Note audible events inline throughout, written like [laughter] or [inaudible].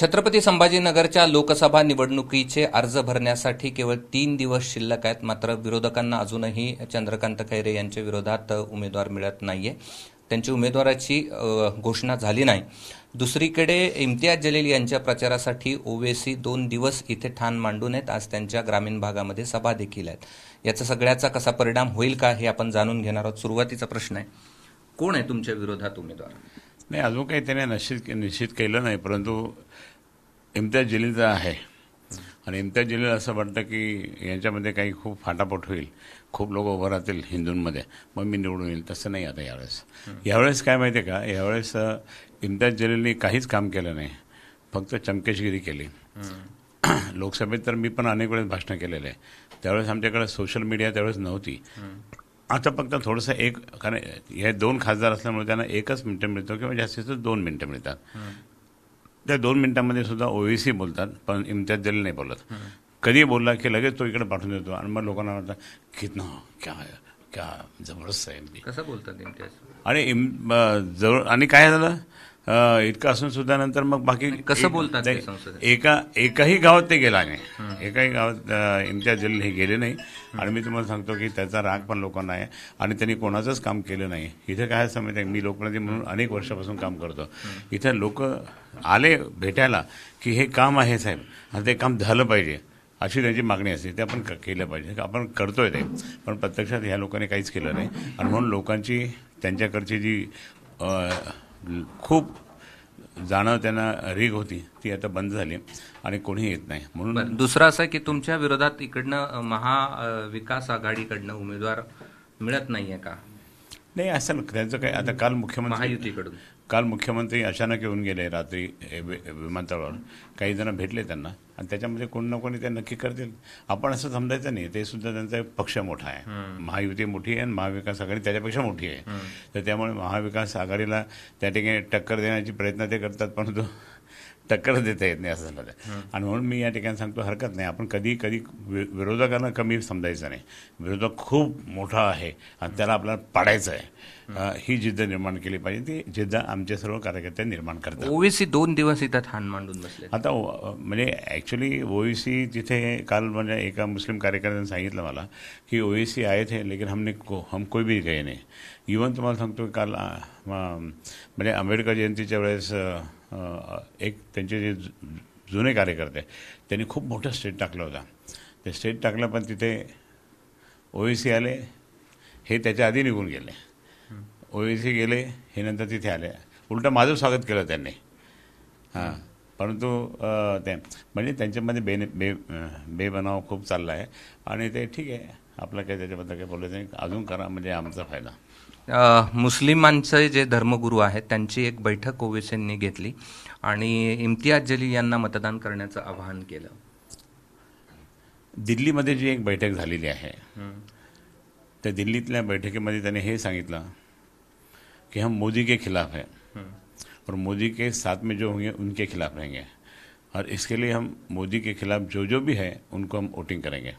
छत्रपती संभाजीनगरच्या लोकसभा निवडणुकीचे अर्ज भरण्यासाठी केवळ तीन दिवस शिल्लक आहेत मात्र विरोधकांना अजूनही चंद्रकांत खैरे यांच्या विरोधात उमेदवार मिळत नाहीये त्यांची उमेदवाराची घोषणा झाली नाही दुसरीकडे इम्तियाज जलील यांच्या प्रचारासाठी ओवेसी दोन दिवस इथे ठाण मांडून आहेत आज त्यांच्या ग्रामीण भागामध्ये सभा देखील आहेत याचा सगळ्याचा कसा परिणाम होईल का हे आपण जाणून घेणार आहोत सुरुवातीचा प्रश्न आहे कोण आहे तुमच्या विरोधात उमेदवार नाही अजून काही त्याने निश्चित निश्चित केलं नाही परंतु इम्तियाज जलीलचा आहे आणि इम्तियाज जलील असं वाटतं की यांच्यामध्ये काही खूप फाटाफट होईल खूप लोक उभं राहतील हिंदूंमध्ये मग मी निवडून येईल तसं नाही आता यावेळेस यावेळेस काय माहिती आहे का यावेळेस इम्तियाज जलीलने काहीच काम केलं नाही फक्त चमकेशगिरी केली [clears throat] लोकसभेत तर मी पण अनेक वेळेस भाषणं केलेलं आहे त्यावेळेस आमच्याकडे सोशल मीडिया त्यावेळेस नव्हती आता फक्त थोडंसं एक कारण हे दोन खासदार असल्यामुळे त्यांना एकच मिनटं मिळतो किंवा जास्तीत जास्त दोन मिनटं मिळतात त्या दोन मिनिटांमध्ये सुद्धा ओबीसी बोलतात पण इम्तियाज जल नाही बोलत कधी बोलला की लगेच तो इकडे पाठवून देतो आणि मग लोकांना वाटतं की क्या क्या जबरदस्त आहे कसं बोलतात इम्तियाज आणि इम जवळ आणि काय झालं इतकं असून सुद्धा नंतर मग बाकी कसं बोलतात एका एकाही गावात ते गेला नाही एकाही गावात इमतिया जलील हे गेले नाही आणि मी तुम्हाला सांगतो की त्याचा राग पण लोकांना आहे आणि त्यांनी कोणाचंच काम केलं नाही इथं काय समजत आहे मी लोकप्रतिनिधी म्हणून अनेक वर्षापासून काम करतो इथं लोक आले भेटायला की हे काम आहे साहेब आणि ते काम झालं पाहिजे अशी त्यांची मागणी असते ते आपण केलं पाहिजे आपण करतोय ते पण प्रत्यक्षात ह्या लोकांनी काहीच केलं नाही आणि म्हणून लोकांची त्यांच्याकडची जी खूप जाणं त्यांना रीग होती ती आता बंद झाली आणि कोणी येत नाही म्हणून दुसरं असं की तुमच्या विरोधात इकडनं महाविकास आघाडीकडनं उमेदवार मिळत नाहीये का नाही असं त्यांचं काय आता काल मुख्यमंत्री काल मुख्यमंत्री अचानक येऊन गेले रात्री विमानतळावर काही जण भेटले त्यांना आणि त्याच्यामध्ये कोण ना कोणी ते नक्की करतील आपण असं समजायचं नाही ते सुद्धा त्यांचा पक्ष मोठा आहे महायुती मोठी आहे आणि महाविकास आघाडी त्याच्यापेक्षा मोठी आहे तर त्यामुळे महाविकास आघाडीला त्या ठिकाणी टक्कर देण्याचे प्रयत्न ते करतात परंतु टक्कर देता येत नाही असं झालं आणि म्हणून मी या ठिकाणी सांगतो हरकत नाही आपण कधी कधी विरोधकांना कमी समजायचं नाही विरोधक खूप मोठा आहे आणि त्याला आपल्याला पाडायचं आहे ही जिद्द निर्माण केली पाहिजे ती जिद्द आमच्या सर्व कार्यकर्ते निर्माण करतात ओवीसी दोन दिवस इथं हाण मांडून बसले आता म्हणजे ॲक्च्युली ओवीसी तिथे काल म्हणजे एका मुस्लिम कार्यकर्त्याने सांगितलं मला की ओवीसी आहेत हे लेकिन हमने को हम कोई भी गए नाही इव्हन तुम्हाला सांगतो काल म्हणजे आंबेडकर जयंतीच्या वेळेस एक त्यांचे जे जुने कार्यकर्ते त्यांनी खूप मोठा स्टेट टाकला होता ते स्टेट टाकलं पण तिथे सी आले हे त्याच्या आधी निघून गेले सी गेले हे नंतर तिथे आले उलटं माझं स्वागत केलं त्यांनी हां परंतु ते म्हणजे त्यांच्यामध्ये बेने बे बेबनाव खूप चालला आहे आणि ते ठीक आहे आपलं काही त्याच्याबद्दल काही बोलायचं नाही अजून करा म्हणजे आमचा फायदा मुस्लिमांचे जे धर्मगुरू आहेत त्यांची एक बैठक ओवेसेंनी घेतली आणि इम्तियाज जली यांना मतदान करण्याचं आवाहन केलं दिल्लीमध्ये जी एक बैठक झालेली आहे त्या दिल्लीतल्या बैठकीमध्ये त्याने हे सांगितलं की हम मोदी के खिलाफ हैं और मोदी के साथ में जो होंगे उनके खिलाफ रहेंगे और इसके लिए हम मोदी के खिलाफ जो जो भी है उनको हम वोटिंग करेंगे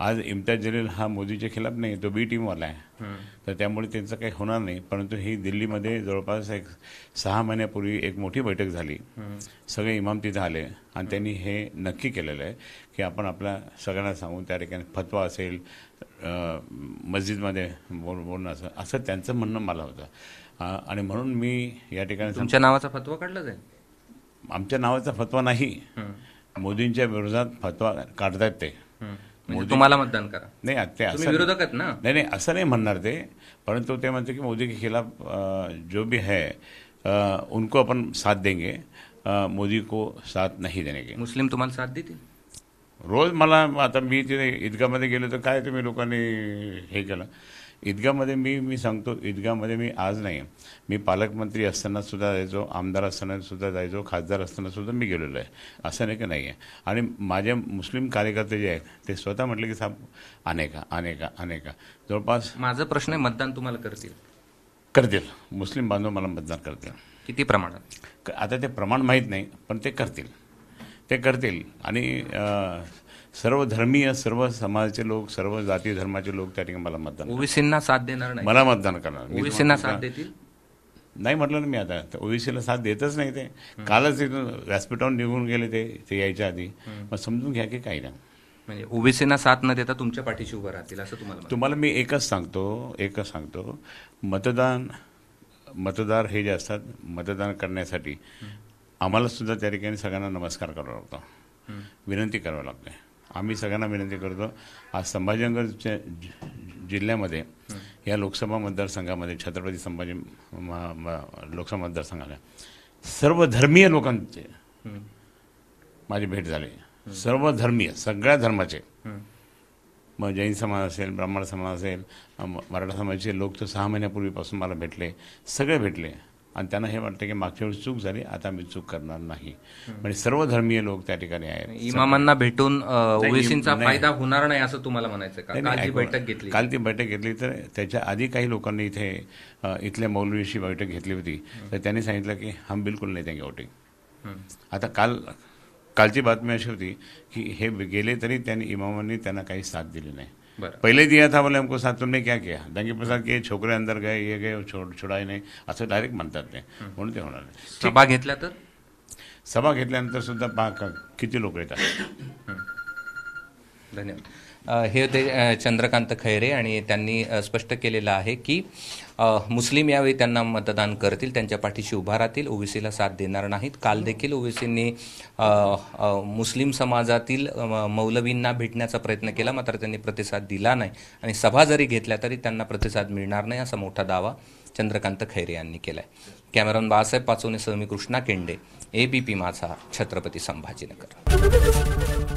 आज इम्तियाज जलील हा मोदीच्या खिलाफ नाही तो बी टीमवाला आहे तर त्यामुळे त्यांचं काही होणार नाही परंतु ही दिल्लीमध्ये जवळपास एक सहा महिन्यापूर्वी एक मोठी बैठक झाली सगळे इमाम तिथे आले आणि त्यांनी हे नक्की केलेलं आहे की आपण आपल्या सगळ्यांना सांगून त्या ठिकाणी फतवा असेल मस्जिदमध्ये बोल बोलणं असं असं त्यांचं म्हणणं मला होतं आणि म्हणून मी या ठिकाणी तुमच्या नावाचा फतवा काढला जाईल आमच्या नावाचा फतवा नाही मोदींच्या विरोधात फतवा काढतायत ते म्हणजे तुम्हाला मतदान करा नाही ते असं आहेत ना नाही नाही असं नाही म्हणणार ते परंतु ते म्हणते की मोदी के खिलाफ जो भी है उनको आपण साथ देंगे मोदी को साथ नाही देणे गे मुस्लिम तुम्हाला साथ देतील रोज मला आता मी तिथे ईदगामध्ये गेलो तर काय तुम्ही लोकांनी हे केलं ईदगामध्ये मी मी सांगतो ईदगामध्ये मी आज नाही मी पालकमंत्री असतानासुद्धा जायचो आमदार असतानासुद्धा जायचो खासदार असतानासुद्धा मी गेलेलो आहे असं नाही की नाही आहे आणि माझे मुस्लिम कार्यकर्ते जे आहेत ते स्वतः म्हटले की साहेब अनेका अनेका अनेका जवळपास माझा प्रश्न आहे मतदान तुम्हाला करतील करतील मुस्लिम बांधव मला मतदान करतील किती प्रमाणात आता ते प्रमाण माहीत नाही पण ते करतील ते करतील आणि सर्व धर्मीय सर्व समाजाचे लोक सर्व जाती धर्माचे लोक त्या ठिकाणी मला मतदान ओबीसींना साथ देणार नाही मला मतदान करणार ओबीसींना साथ देतील नाही म्हटलं ना मी आता ओबीसीला साथ देतच नाही ते कालच व्यासपीठावर निघून गेले ते ते यायच्या आधी मग समजून घ्या की काही नाही म्हणजे ओबीसीना साथ न देता तुमच्या पाठीशी उभं राहतील असं तुम्हाला तुम्हाला मी एकच सांगतो एकच सांगतो मतदान मतदार हे जे असतात मतदान करण्यासाठी आम्हाला सुद्धा त्या ठिकाणी सगळ्यांना नमस्कार करावा लागतो विनंती करावी लागते आम्ही सगळ्यांना विनंती करतो आज संभाजीनगरच्या जिल्ह्यामध्ये या लोकसभा मतदारसंघामध्ये छत्रपती संभाजी लोकसभा मतदारसंघाला सर्व धर्मीय लोकांचे माझी भेट झाली सर्व धर्मीय सगळ्या धर्माचे मग जैन समाज असेल ब्राह्मण समाज असेल मराठा समाजाचे लोक तर सहा महिन्यापूर्वीपासून मला भेटले सगळे भेटले आणि त्यांना हे वाटतं की मागच्या वेळी चूक झाली आता मी चूक करणार नाही म्हणजे सर्व धर्मीय लोक त्या ठिकाणी आहेत इमामांना भेटून ओबीसींचा फायदा होणार नाही असं तुम्हाला म्हणायचं काल बैठक घेतली काल ती बैठक घेतली तर त्याच्या आधी काही लोकांनी इथे इथल्या मौलवीशी बैठक घेतली होती तर त्यांनी सांगितलं की हम बिलकुल नाही त्यांनी ओटी आता काल कालची बातमी अशी होती की हे गेले तरी त्यांनी इमामांनी त्यांना काही साथ दिली नाही पहिले दिया था बोले हमको साथ तुमने क्या किया दंगे प्रसाद के छोकरे अंदर गए ये गए छोडाय नाही असं डायरेक्ट म्हणतात ते म्हणून ते होणार सभा घेतल्या तर सभा घेतल्यानंतर सुद्धा पहा किती लोक येतात धन्यवाद हे होते चंद्रकांत खैरे आणि त्यांनी स्पष्ट केलेलं आहे की मुस्लिम यावेळी त्यांना मतदान करतील त्यांच्या पाठीशी उभा राहतील ओबीसीला साथ देणार नाहीत काल देखील ओबीसींनी मुस्लिम समाजातील मौलवींना भेटण्याचा प्रयत्न केला मात्र त्यांनी प्रतिसाद दिला नाही आणि सभा जरी घेतल्या तरी त्यांना प्रतिसाद मिळणार नाही असा मोठा दावा चंद्रकांत खैरे यांनी केला आहे कॅमेरॉन बाळासाहेब पाचोने समी कृष्णा केंडे एबीपी माझा छत्रपती संभाजीनगर